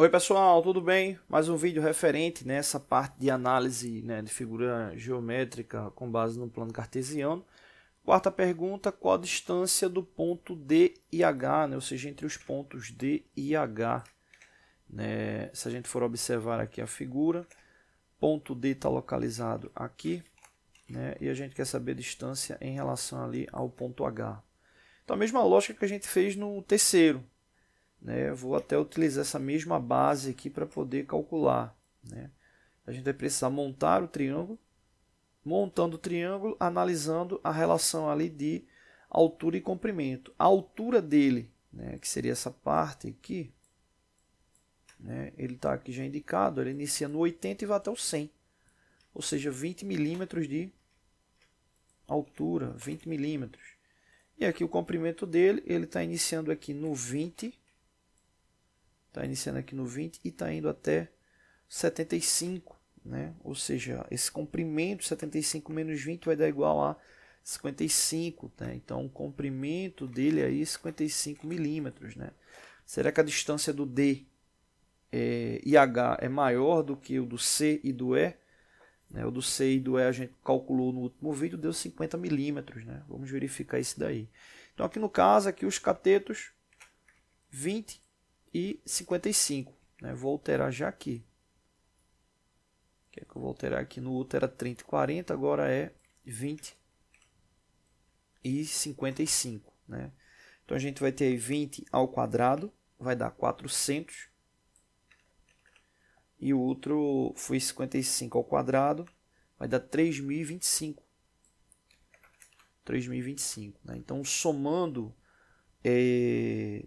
Oi pessoal, tudo bem? Mais um vídeo referente nessa né, parte de análise né, de figura geométrica com base no plano cartesiano. Quarta pergunta, qual a distância do ponto D e H, né, ou seja, entre os pontos D e H? Né, se a gente for observar aqui a figura, ponto D está localizado aqui, né, e a gente quer saber a distância em relação ali ao ponto H. Então a mesma lógica que a gente fez no terceiro, né? Vou até utilizar essa mesma base aqui para poder calcular. Né? A gente vai precisar montar o triângulo, montando o triângulo, analisando a relação ali de altura e comprimento. A altura dele, né, que seria essa parte aqui, né, ele está aqui já indicado, ele inicia no 80 e vai até o 100. Ou seja, 20 milímetros de altura, 20 milímetros. E aqui o comprimento dele, ele está iniciando aqui no 20 está iniciando aqui no 20 e está indo até 75, né? ou seja, esse comprimento 75 menos 20 vai dar igual a 55, né? Tá? então o comprimento dele aí é 55 milímetros. Né? Será que a distância do D é, e H é maior do que o do C e do E? Né? O do C e do E a gente calculou no último vídeo, deu 50 milímetros. Né? Vamos verificar isso daí. Então aqui no caso, aqui os catetos 20 e 55. Né? Vou alterar já aqui. O que que eu vou alterar aqui? No outro era 30 e 40, agora é 20 e 55. Né? Então a gente vai ter 20 ao quadrado, vai dar 400. E o outro foi 55 ao quadrado, vai dar 3025. 3025. Né? Então somando é,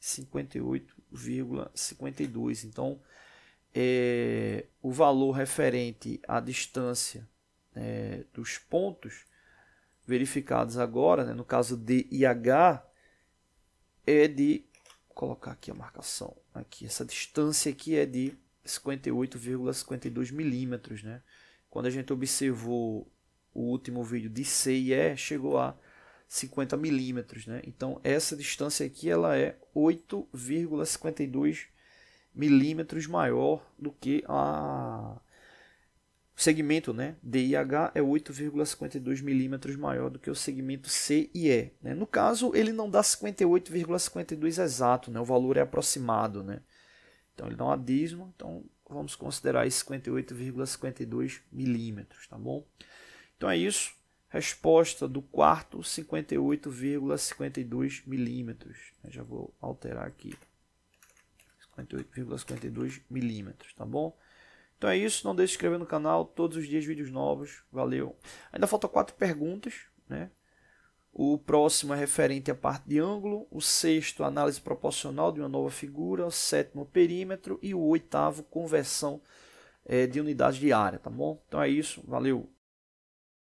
58,52. Então, é, o valor referente à distância é, dos pontos verificados agora, né, no caso de IH, é de. Vou colocar aqui a marcação. Aqui, essa distância aqui é de 58,52 milímetros. Né? Quando a gente observou o último vídeo de C e E, chegou a 50 milímetros, né? Então essa distância aqui ela é 8,52 milímetros maior do que a o segmento, né? DIH é 8,52 milímetros maior do que o segmento C e E. Né? No caso ele não dá 58,52 exato, né? O valor é aproximado, né? Então ele dá uma dízima, então vamos considerar 58,52 milímetros, tá bom? Então é isso. Resposta do quarto 58,52 milímetros. Já vou alterar aqui. 58,52 milímetros, tá bom? Então é isso, não deixe de se inscrever no canal, todos os dias vídeos novos, valeu. Ainda faltam quatro perguntas, né? O próximo é referente à parte de ângulo, o sexto, análise proporcional de uma nova figura, o sétimo, perímetro e o oitavo, conversão é, de unidades de área, tá bom? Então é isso, valeu.